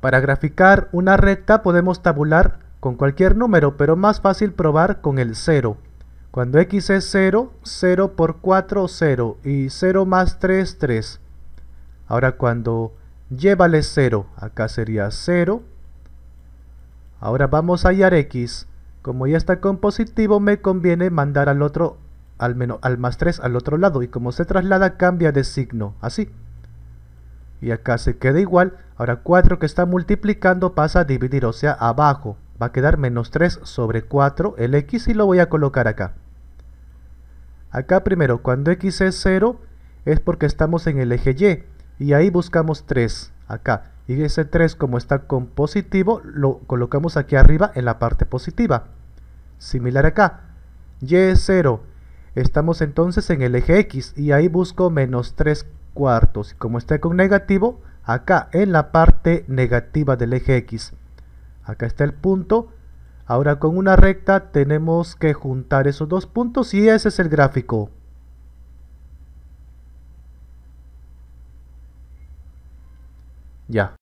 Para graficar una recta podemos tabular con cualquier número, pero más fácil probar con el 0. Cuando x es 0, 0 por 4, 0 y 0 más 3, 3. Ahora cuando llévale 0, acá sería 0. Ahora vamos a hallar x. Como ya está con positivo, me conviene mandar al otro, al, menos, al más 3 al otro lado. Y como se traslada, cambia de signo. Así y acá se queda igual. Ahora 4 que está multiplicando pasa a dividir, o sea, abajo. Va a quedar menos 3 sobre 4 el x y lo voy a colocar acá. Acá primero, cuando x es 0 es porque estamos en el eje y y ahí buscamos 3, acá. Y ese 3 como está con positivo lo colocamos aquí arriba en la parte positiva. Similar acá, y es 0. Estamos entonces en el eje x y ahí busco menos 3 cuartos. Y como está con negativo, acá en la parte negativa del eje X. Acá está el punto. Ahora con una recta tenemos que juntar esos dos puntos y ese es el gráfico. Ya.